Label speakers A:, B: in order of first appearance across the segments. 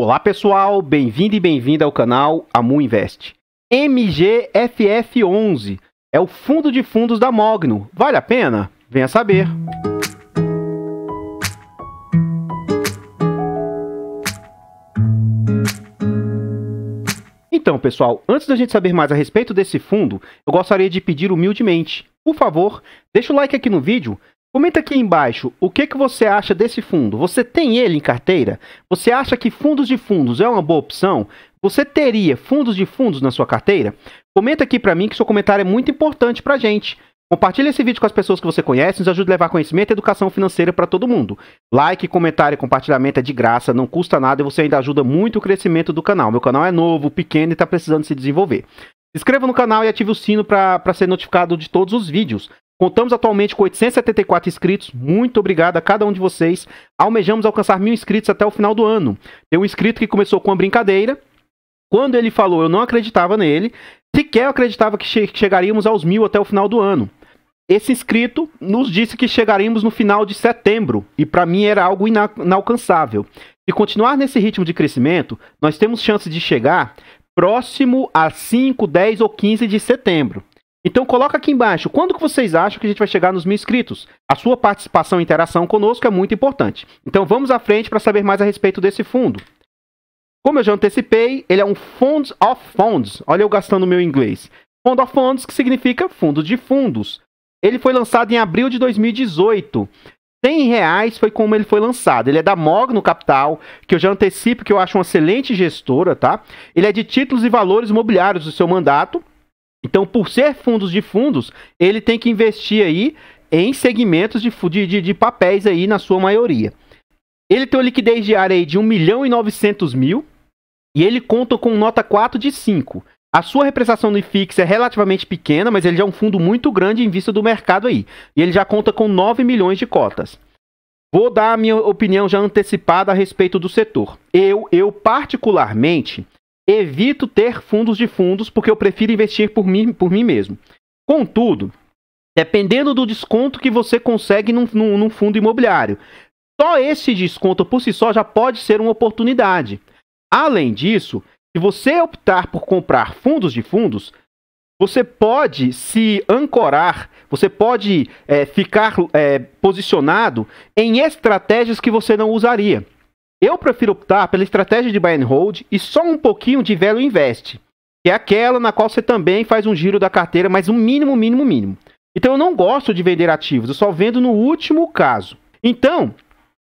A: Olá pessoal, bem-vindo e bem-vinda ao canal Amu Invest. MGFF11 é o fundo de fundos da Mogno. Vale a pena? Venha saber. Então, pessoal, antes da gente saber mais a respeito desse fundo, eu gostaria de pedir humildemente, por favor, deixa o like aqui no vídeo, Comenta aqui embaixo o que, que você acha desse fundo. Você tem ele em carteira? Você acha que fundos de fundos é uma boa opção? Você teria fundos de fundos na sua carteira? Comenta aqui para mim que seu comentário é muito importante para gente. Compartilhe esse vídeo com as pessoas que você conhece, nos ajude a levar conhecimento e educação financeira para todo mundo. Like, comentário e compartilhamento é de graça, não custa nada e você ainda ajuda muito o crescimento do canal. Meu canal é novo, pequeno e está precisando se desenvolver. Se inscreva no canal e ative o sino para ser notificado de todos os vídeos. Contamos atualmente com 874 inscritos. Muito obrigado a cada um de vocês. Almejamos alcançar mil inscritos até o final do ano. Tem um inscrito que começou com uma brincadeira. Quando ele falou, eu não acreditava nele. Sequer eu acreditava que, che chegaríamos aos mil até o final do ano. Esse inscrito nos disse que chegaríamos no final de setembro, e para mim era algo ina inalcançável. Se continuar nesse ritmo de crescimento, nós temos chance de chegar próximo a 5, 10 ou 15 de setembro. Então coloca aqui embaixo, quando que vocês acham que a gente vai chegar nos mil inscritos? A sua participação e interação conosco é muito importante. Então vamos à frente para saber mais a respeito desse fundo. Como eu já antecipei, ele é um Funds of Funds. Olha eu gastando o meu inglês. Fund of Funds, que significa fundo de fundos. Ele foi lançado em abril de 2018. 100 reais foi como ele foi lançado. Ele é da Mogno Capital, que eu já antecipo que eu acho uma excelente gestora, tá? Ele é de títulos e valores imobiliários do seu mandato. Então, por ser fundos de fundos, ele tem que investir aí em segmentos de, de, de papéis aí na sua maioria. Ele tem uma liquidez diária aí de 1 milhão e 900 mil e ele conta com nota 4 de 5. A sua representação no IFIX é relativamente pequena, mas ele já é um fundo muito grande em vista do mercado aí. E ele já conta com 9 milhões de cotas. Vou dar a minha opinião já antecipada a respeito do setor. Eu, eu particularmente, evito ter fundos de fundos porque eu prefiro investir por mim, por mim mesmo. Contudo, dependendo do desconto que você consegue num, num, num fundo imobiliário, só esse desconto por si só já pode ser uma oportunidade. Além disso, se você optar por comprar fundos de fundos, você pode se ancorar, você pode é, ficar é, posicionado em estratégias que você não usaria. Eu prefiro optar pela estratégia de buy and hold e só um pouquinho de velho invest, que é aquela na qual você também faz um giro da carteira, mas um mínimo, mínimo, mínimo. Então eu não gosto de vender ativos, eu só vendo no último caso. Então,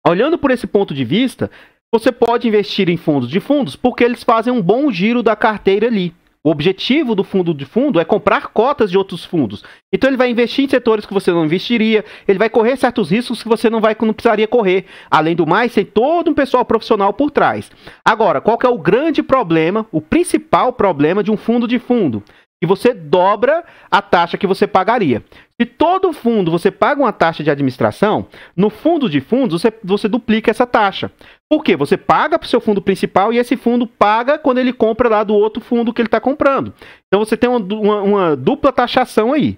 A: olhando por esse ponto de vista, você pode investir em fundos de fundos porque eles fazem um bom giro da carteira ali. O objetivo do fundo de fundo é comprar cotas de outros fundos. Então ele vai investir em setores que você não investiria, ele vai correr certos riscos que você não vai não precisaria correr. Além do mais, tem todo um pessoal profissional por trás. Agora, qual é o grande problema, o principal problema de um fundo de fundo? e você dobra a taxa que você pagaria. Se todo fundo você paga uma taxa de administração, no fundo de fundos você, você duplica essa taxa. Por quê? Você paga para o seu fundo principal e esse fundo paga quando ele compra lá do outro fundo que ele está comprando. Então você tem uma, uma, uma dupla taxação aí.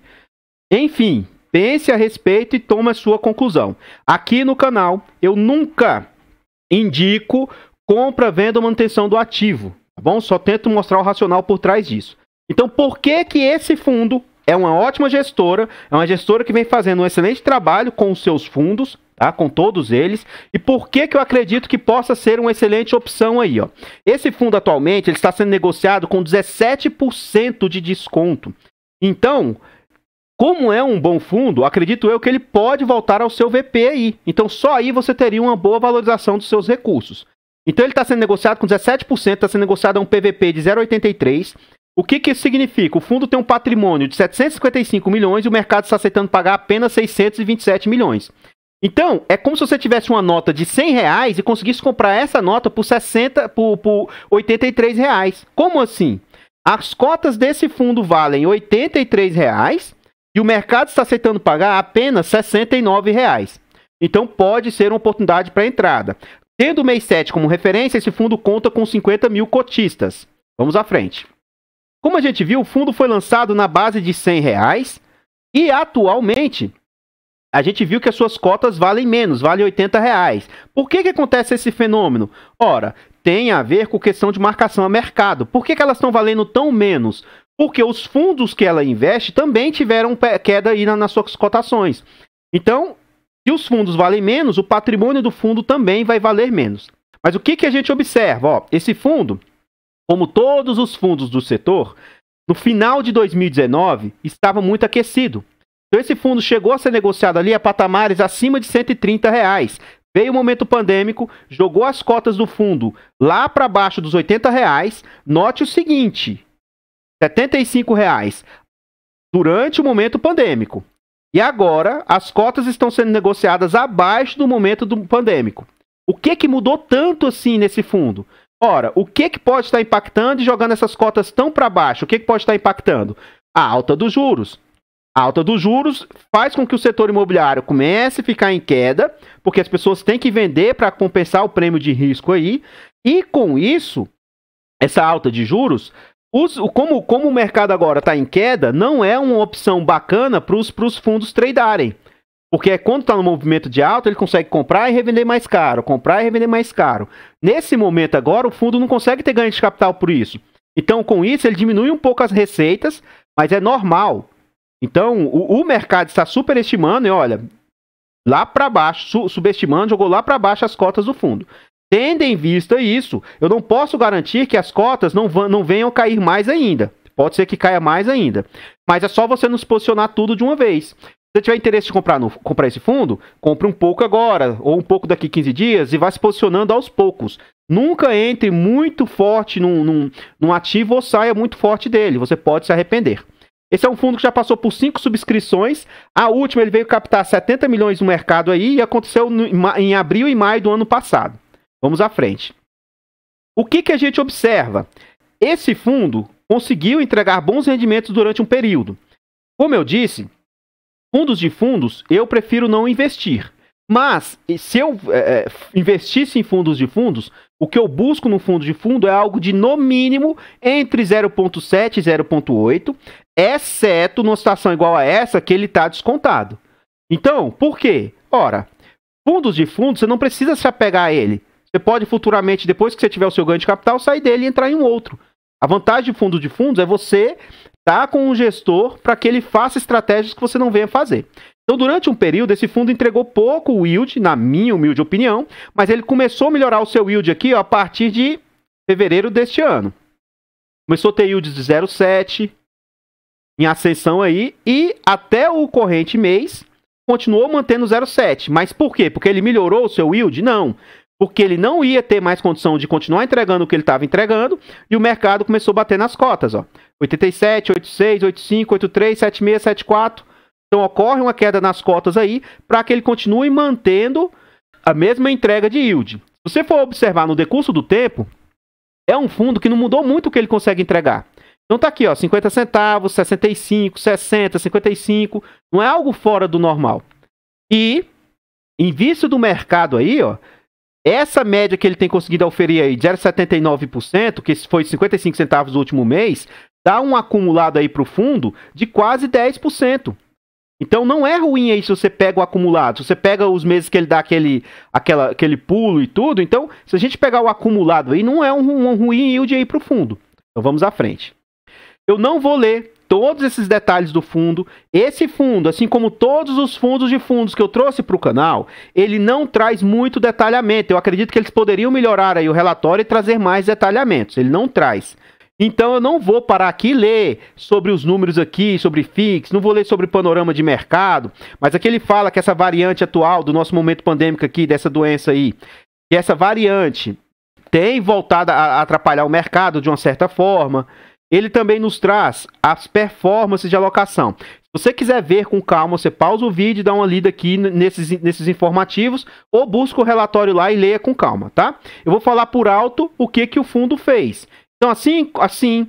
A: Enfim, pense a respeito e tome a sua conclusão. Aqui no canal eu nunca indico compra, venda ou manutenção do ativo. Tá bom? Só tento mostrar o racional por trás disso. Então, por que que esse fundo é uma ótima gestora, é uma gestora que vem fazendo um excelente trabalho com os seus fundos, tá? Com todos eles. E por que que eu acredito que possa ser uma excelente opção aí, ó? Esse fundo atualmente, ele está sendo negociado com 17% de desconto. Então, como é um bom fundo, acredito eu que ele pode voltar ao seu VP aí. Então, só aí você teria uma boa valorização dos seus recursos. Então ele está sendo negociado com 17%, está sendo negociado a um PVP de 0,83, o que, que isso significa? O fundo tem um patrimônio de 755 milhões e o mercado está aceitando pagar apenas 627 milhões. Então, é como se você tivesse uma nota de 100 reais e conseguisse comprar essa nota por 60, por, por 83 reais. Como assim? As cotas desse fundo valem 83 reais e o mercado está aceitando pagar apenas 69 reais. Então, pode ser uma oportunidade para entrada. Tendo o mês 7 como referência, esse fundo conta com 50 mil cotistas. Vamos à frente. Como a gente viu, o fundo foi lançado na base de 100 reais e atualmente a gente viu que as suas cotas valem menos, valem 80 reais. Por que, que acontece esse fenômeno? Ora, tem a ver com questão de marcação a mercado. Por que, que elas estão valendo tão menos? Porque os fundos que ela investe também tiveram queda aí nas suas cotações. Então, se os fundos valem menos, o patrimônio do fundo também vai valer menos. Mas o que, que a gente observa? Ó, esse fundo como todos os fundos do setor, no final de 2019 estava muito aquecido. Então esse fundo chegou a ser negociado ali a patamares acima de 130 reais. Veio o momento pandêmico, jogou as cotas do fundo lá para baixo dos 80 reais. Note o seguinte: 75 reais durante o momento pandêmico. E agora as cotas estão sendo negociadas abaixo do momento do pandêmico. O que que mudou tanto assim nesse fundo? Ora, o que, que pode estar impactando e jogando essas cotas tão para baixo? O que, que pode estar impactando? A alta dos juros. A alta dos juros faz com que o setor imobiliário comece a ficar em queda, porque as pessoas têm que vender para compensar o prêmio de risco aí. E com isso, essa alta de juros, os, como, como o mercado agora está em queda, não é uma opção bacana para os fundos tradarem. Porque é quando está no movimento de alta, ele consegue comprar e revender mais caro, comprar e revender mais caro. Nesse momento agora, o fundo não consegue ter ganho de capital por isso. Então, com isso, ele diminui um pouco as receitas, mas é normal. Então, o, o mercado está superestimando e olha, lá para baixo, su, subestimando, jogou lá para baixo as cotas do fundo. Tendo em vista isso, eu não posso garantir que as cotas não, vão, não venham cair mais ainda. Pode ser que caia mais ainda. Mas é só você nos posicionar tudo de uma vez você tiver interesse de comprar, no, comprar esse fundo, compre um pouco agora, ou um pouco daqui 15 dias, e vá se posicionando aos poucos. Nunca entre muito forte num, num, num ativo ou saia muito forte dele. Você pode se arrepender. Esse é um fundo que já passou por cinco subscrições. A última ele veio captar 70 milhões no mercado aí e aconteceu no, em abril e maio do ano passado. Vamos à frente. O que, que a gente observa? Esse fundo conseguiu entregar bons rendimentos durante um período. Como eu disse, fundos de fundos, eu prefiro não investir. Mas, se eu é, é, investisse em fundos de fundos, o que eu busco no fundo de fundo é algo de, no mínimo, entre 0,7 e 0,8, exceto numa situação igual a essa que ele está descontado. Então, por quê? Ora, fundos de fundos, você não precisa se apegar a ele. Você pode futuramente, depois que você tiver o seu ganho de capital, sair dele e entrar em um outro. A vantagem de fundo de fundos é você Tá com um gestor para que ele faça estratégias que você não venha fazer. Então, durante um período, esse fundo entregou pouco yield, na minha humilde opinião, mas ele começou a melhorar o seu yield aqui ó, a partir de fevereiro deste ano. Começou a ter yield de 0,7 em ascensão aí e até o corrente mês continuou mantendo 0,7. Mas por quê? Porque ele melhorou o seu yield? Não porque ele não ia ter mais condição de continuar entregando o que ele estava entregando, e o mercado começou a bater nas cotas. Ó. 87, 86, 85, 83, 76, 74. Então ocorre uma queda nas cotas aí, para que ele continue mantendo a mesma entrega de yield. Se você for observar no decurso do tempo, é um fundo que não mudou muito o que ele consegue entregar. Então tá aqui, ó, 50 centavos, 65, 60, 55, não é algo fora do normal. E em vício do mercado aí, ó, essa média que ele tem conseguido oferir aí de 0,79%, que foi 55 centavos no último mês, dá um acumulado aí para o fundo de quase 10%. Então não é ruim aí se você pega o acumulado, se você pega os meses que ele dá aquele, aquela, aquele pulo e tudo. Então, se a gente pegar o acumulado aí, não é um, um ruim yield aí para o fundo. Então vamos à frente. Eu não vou ler todos esses detalhes do fundo. Esse fundo, assim como todos os fundos de fundos que eu trouxe para o canal, ele não traz muito detalhamento. Eu acredito que eles poderiam melhorar aí o relatório e trazer mais detalhamentos. Ele não traz. Então eu não vou parar aqui e ler sobre os números aqui, sobre FIX, não vou ler sobre panorama de mercado, mas aqui ele fala que essa variante atual do nosso momento pandêmico aqui, dessa doença aí, que essa variante tem voltado a atrapalhar o mercado de uma certa forma, ele também nos traz as performances de alocação. Se você quiser ver com calma, você pausa o vídeo e dá uma lida aqui nesses, nesses informativos ou busca o relatório lá e leia com calma, tá? Eu vou falar por alto o que, que o fundo fez. Então, assim, assim,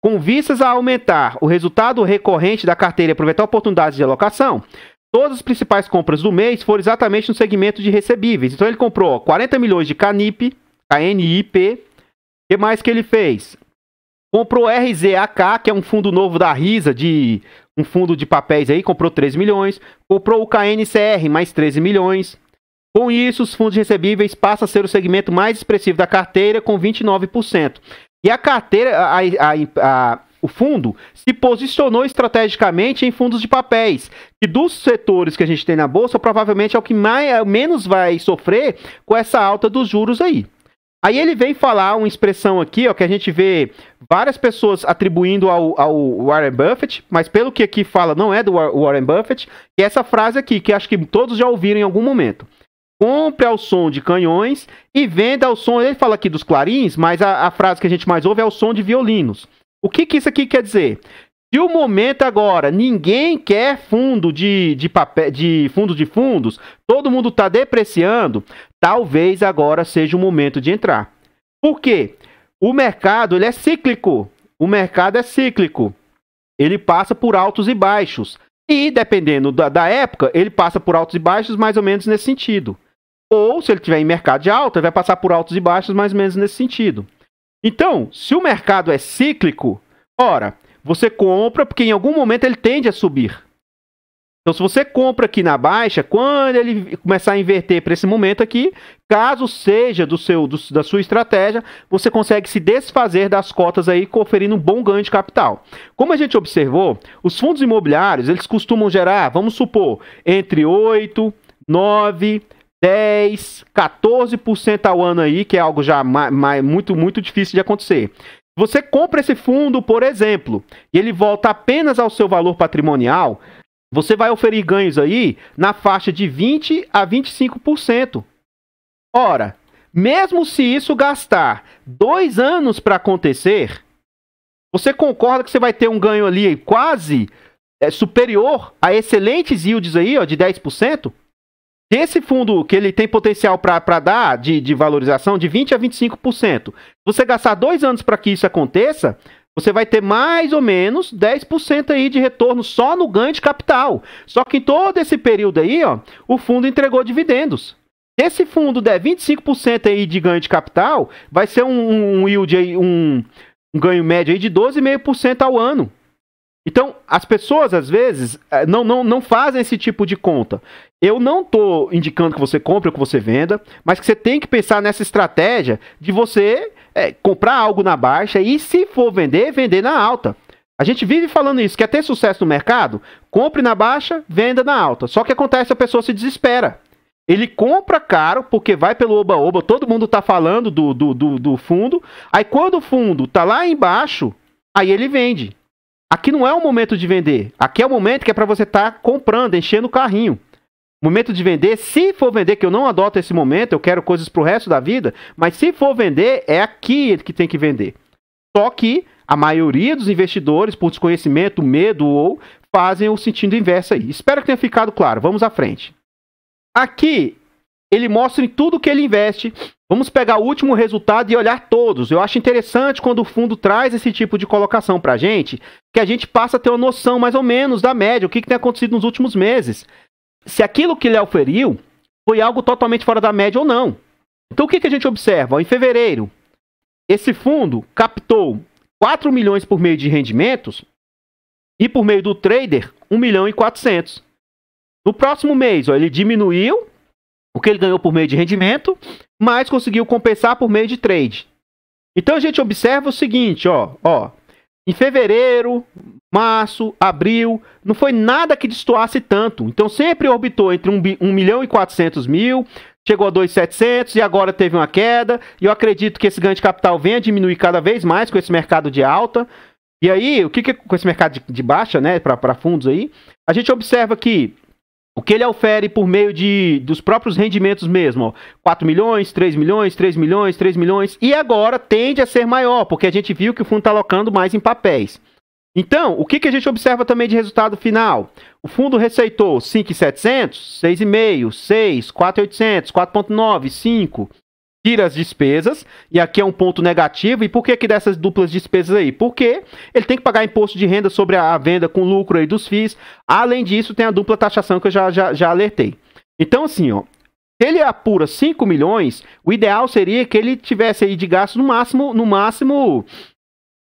A: com vistas a aumentar o resultado recorrente da carteira e aproveitar oportunidades de alocação, todas as principais compras do mês foram exatamente no segmento de recebíveis. Então, ele comprou 40 milhões de CANIP, KNIP. O que mais que ele fez? Comprou RZAK, que é um fundo novo da Risa, de um fundo de papéis aí, comprou 3 milhões. Comprou o KNCR, mais 13 milhões. Com isso, os fundos recebíveis passam a ser o segmento mais expressivo da carteira, com 29%. E a carteira, a, a, a, o fundo, se posicionou estrategicamente em fundos de papéis, que dos setores que a gente tem na bolsa, provavelmente é o que mais, é menos vai sofrer com essa alta dos juros aí. Aí ele vem falar uma expressão aqui, ó, que a gente vê várias pessoas atribuindo ao, ao Warren Buffett, mas pelo que aqui fala, não é do Warren Buffett, que é essa frase aqui, que acho que todos já ouviram em algum momento. Compre ao som de canhões e venda ao som. Ele fala aqui dos clarins, mas a, a frase que a gente mais ouve é o som de violinos. O que, que isso aqui quer dizer? Se o momento agora, ninguém quer fundo de, de papel, de fundo de fundos, todo mundo está depreciando, talvez agora seja o momento de entrar. Por quê? O mercado ele é cíclico. O mercado é cíclico. Ele passa por altos e baixos. E dependendo da, da época, ele passa por altos e baixos mais ou menos nesse sentido. Ou se ele tiver em mercado de alta, vai passar por altos e baixos mais ou menos nesse sentido. Então, se o mercado é cíclico, ora, você compra porque em algum momento ele tende a subir. Então, se você compra aqui na baixa, quando ele começar a inverter para esse momento aqui, caso seja do seu do, da sua estratégia, você consegue se desfazer das cotas aí, conferindo um bom ganho de capital. Como a gente observou, os fundos imobiliários, eles costumam gerar, vamos supor, entre 8, 9, 10, 14% ao ano aí, que é algo já mais, mais, muito muito difícil de acontecer. Você compra esse fundo, por exemplo, e ele volta apenas ao seu valor patrimonial, você vai oferir ganhos aí na faixa de 20 a 25%. Ora, mesmo se isso gastar dois anos para acontecer, você concorda que você vai ter um ganho ali quase é, superior a excelentes yields aí, ó, de 10%? Esse fundo que ele tem potencial para dar de, de valorização de 20% a 25%, você gastar dois anos para que isso aconteça, você vai ter mais ou menos 10% aí de retorno só no ganho de capital. Só que em todo esse período aí, ó, o fundo entregou dividendos. Esse fundo der 25% aí de ganho de capital, vai ser um, um yield aí, um, um ganho médio aí de 12,5% ao ano. Então, as pessoas, às vezes, eh, não, não, não fazem esse tipo de conta. Eu não estou indicando que você compre ou que você venda, mas que você tem que pensar nessa estratégia de você é, comprar algo na baixa e, se for vender, vender na alta. A gente vive falando isso. Quer ter sucesso no mercado? Compre na baixa, venda na alta. Só que acontece, a pessoa se desespera. Ele compra caro, porque vai pelo oba-oba, todo mundo está falando do, do, do, do fundo. Aí quando o fundo está lá embaixo, aí ele vende. Aqui não é o momento de vender. Aqui é o momento que é para você estar tá comprando, enchendo o carrinho. Momento de vender, se for vender, que eu não adoto esse momento, eu quero coisas pro resto da vida, mas se for vender, é aqui que tem que vender. Só que a maioria dos investidores, por desconhecimento, medo ou fazem o sentido inverso aí. Espero que tenha ficado claro. Vamos à frente. Aqui ele mostra em tudo que ele investe. Vamos pegar o último resultado e olhar todos. Eu acho interessante quando o fundo traz esse tipo de colocação para a gente, que a gente passa a ter uma noção mais ou menos da média, o que, que tem acontecido nos últimos meses. Se aquilo que ele oferiu foi algo totalmente fora da média ou não. Então o que, que a gente observa? Em fevereiro, esse fundo captou 4 milhões por meio de rendimentos e por meio do trader 1 milhão e 400. No próximo mês, ó, ele diminuiu o que ele ganhou por meio de rendimento, mas conseguiu compensar por meio de trade. Então a gente observa o seguinte, ó, ó, em fevereiro, março, abril, não foi nada que destoasse tanto. Então sempre orbitou entre 1, 1 milhão e 400 mil, chegou a 2,700 e agora teve uma queda. E eu acredito que esse ganho de capital venha a diminuir cada vez mais com esse mercado de alta. E aí, o que, que com esse mercado de, de baixa, né, para fundos aí, a gente observa que o que ele ofere por meio de, dos próprios rendimentos mesmo, ó, 4 milhões, 3 milhões, 3 milhões, 3 milhões, e agora tende a ser maior, porque a gente viu que o fundo está alocando mais em papéis. Então, o que, que a gente observa também de resultado final? O fundo receitou 5,700, 6,5, 6, 4,800, 4,9, 5, tira as despesas, e aqui é um ponto negativo. E por que que dessas duplas despesas aí? Porque ele tem que pagar imposto de renda sobre a venda com lucro aí dos FIIs. Além disso, tem a dupla taxação que eu já, já, já alertei. Então, assim, ó, se ele apura 5 milhões, o ideal seria que ele tivesse aí de gasto no máximo, no máximo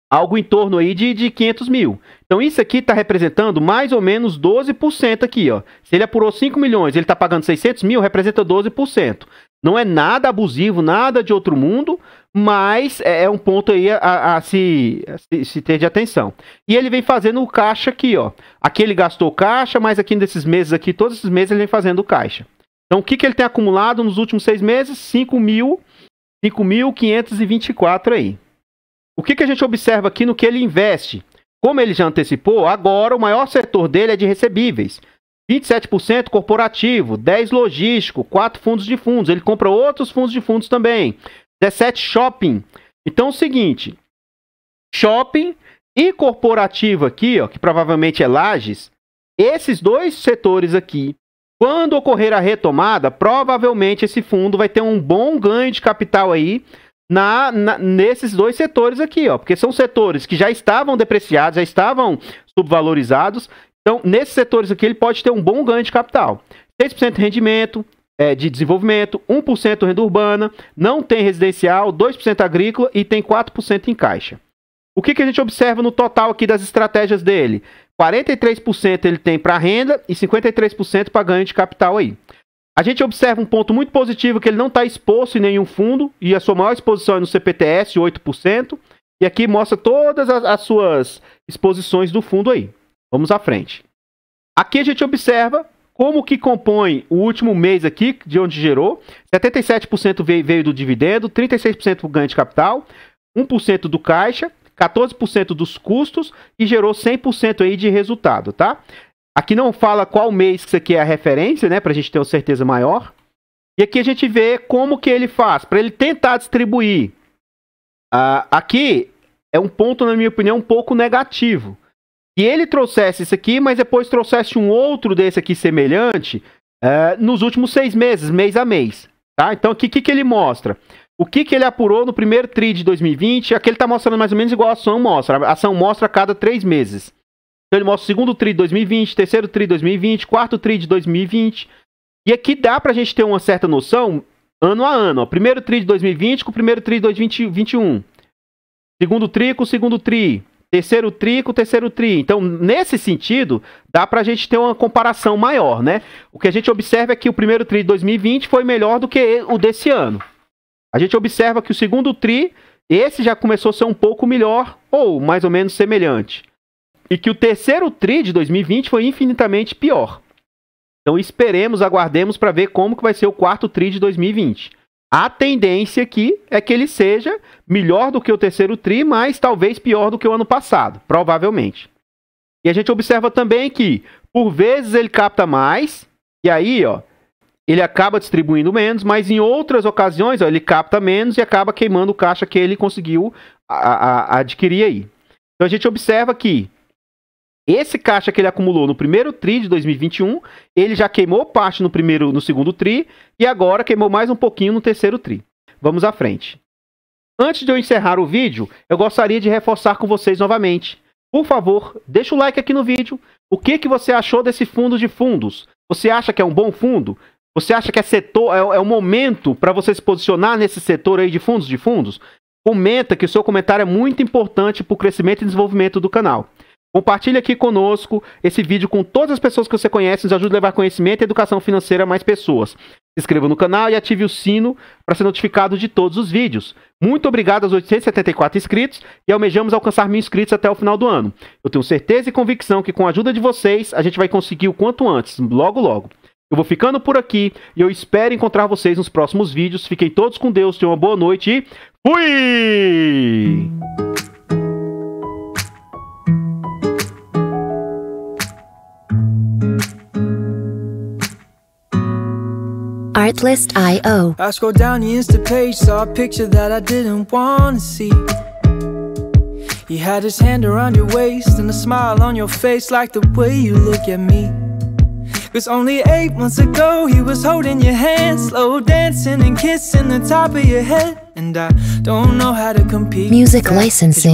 A: algo em torno aí de, de 500 mil. Então isso aqui está representando mais ou menos 12% aqui, ó. Se ele apurou 5 milhões, ele está pagando 600 mil, representa 12%. Não é nada abusivo, nada de outro mundo, mas é, é um ponto aí a, a, se, a se, se, ter de atenção. E ele vem fazendo o caixa aqui, ó. Aqui ele gastou caixa, mas aqui nesses meses aqui, todos esses meses ele vem fazendo caixa. Então o que, que ele tem acumulado nos últimos seis meses? 5 mil, 5.524 aí. O que, que a gente observa aqui no que ele investe? Como ele já antecipou, agora o maior setor dele é de recebíveis. 27% corporativo, 10 logístico, 4 fundos de fundos. Ele compra outros fundos de fundos também. 17 shopping. Então é o seguinte, shopping e corporativo aqui, ó, que provavelmente é lajes, esses dois setores aqui, quando ocorrer a retomada, provavelmente esse fundo vai ter um bom ganho de capital aí na, na, nesses dois setores aqui, ó, porque são setores que já estavam depreciados, já estavam subvalorizados então, nesses setores aqui, ele pode ter um bom ganho de capital. 6% de rendimento é, de desenvolvimento, 1% renda urbana, não tem residencial, 2% agrícola e tem 4% em caixa. O que, que a gente observa no total aqui das estratégias dele? 43% ele tem para renda e 53% para ganho de capital aí. A gente observa um ponto muito positivo que ele não está exposto em nenhum fundo e a sua maior exposição é no CPTS, 8%. E aqui mostra todas as, as suas exposições do fundo aí. Vamos à frente. Aqui a gente observa como que compõe o último mês aqui, de onde gerou. 77% veio, veio do dividendo, 36% ganho de capital, 1% do caixa, 14% dos custos e gerou 100% aí de resultado, tá? Aqui não fala qual mês que isso aqui é a referência, né? Para a gente ter uma certeza maior. E aqui a gente vê como que ele faz, para ele tentar distribuir. Uh, aqui é um ponto, na minha opinião, um pouco negativo que ele trouxesse isso aqui, mas depois trouxesse um outro desse aqui semelhante é, nos últimos seis meses, mês a mês. Tá? Então, o que, que, que ele mostra? O que, que ele apurou no primeiro TRI de 2020? Aqui ele está mostrando mais ou menos igual a ação mostra. A ação mostra a cada três meses. Então, ele mostra o segundo TRI de 2020, terceiro TRI de 2020, quarto TRI de 2020. E aqui dá para a gente ter uma certa noção ano a ano. Ó. Primeiro TRI de 2020 com o primeiro TRI de 2021. Segundo TRI com o segundo TRI. Terceiro tri com terceiro tri. Então, nesse sentido, dá para a gente ter uma comparação maior, né? O que a gente observa é que o primeiro tri de 2020 foi melhor do que o desse ano. A gente observa que o segundo tri, esse já começou a ser um pouco melhor, ou mais ou menos semelhante. E que o terceiro tri de 2020 foi infinitamente pior. Então, esperemos, aguardemos para ver como que vai ser o quarto tri de 2020. A tendência aqui é que ele seja melhor do que o terceiro TRI, mas talvez pior do que o ano passado, provavelmente. E a gente observa também que, por vezes, ele capta mais, e aí, ó, ele acaba distribuindo menos, mas em outras ocasiões, ó, ele capta menos e acaba queimando o caixa que ele conseguiu a, a, adquirir aí. Então a gente observa que esse caixa que ele acumulou no primeiro TRI de 2021, ele já queimou parte no primeiro, no segundo TRI, e agora queimou mais um pouquinho no terceiro TRI. Vamos à frente. Antes de eu encerrar o vídeo, eu gostaria de reforçar com vocês novamente. Por favor, deixa o like aqui no vídeo. O que, que você achou desse fundo de fundos? Você acha que é um bom fundo? Você acha que é setor, é, é o momento para você se posicionar nesse setor aí de fundos de fundos? Comenta que o seu comentário é muito importante para o crescimento e desenvolvimento do canal. Compartilhe aqui conosco esse vídeo com todas as pessoas que você conhece, nos ajuda a levar conhecimento e educação financeira a mais pessoas se inscreva no canal e ative o sino para ser notificado de todos os vídeos. Muito obrigado aos 874 inscritos e almejamos alcançar mil inscritos até o final do ano. Eu tenho certeza e convicção que com a ajuda de vocês a gente vai conseguir o quanto antes, logo logo. Eu vou ficando por aqui e eu espero encontrar vocês nos próximos vídeos. Fiquem todos com Deus, tenham uma boa noite e fui! Craigslist.io. I scroll down the Insta page, saw a picture that I didn't want to see. He had his hand around your waist and a smile on your face, like the way you look at me. Cause only eight months ago, he was holding your hand, slow dancing and kissing the top of your head. And I don't know how to compete. Music licensing.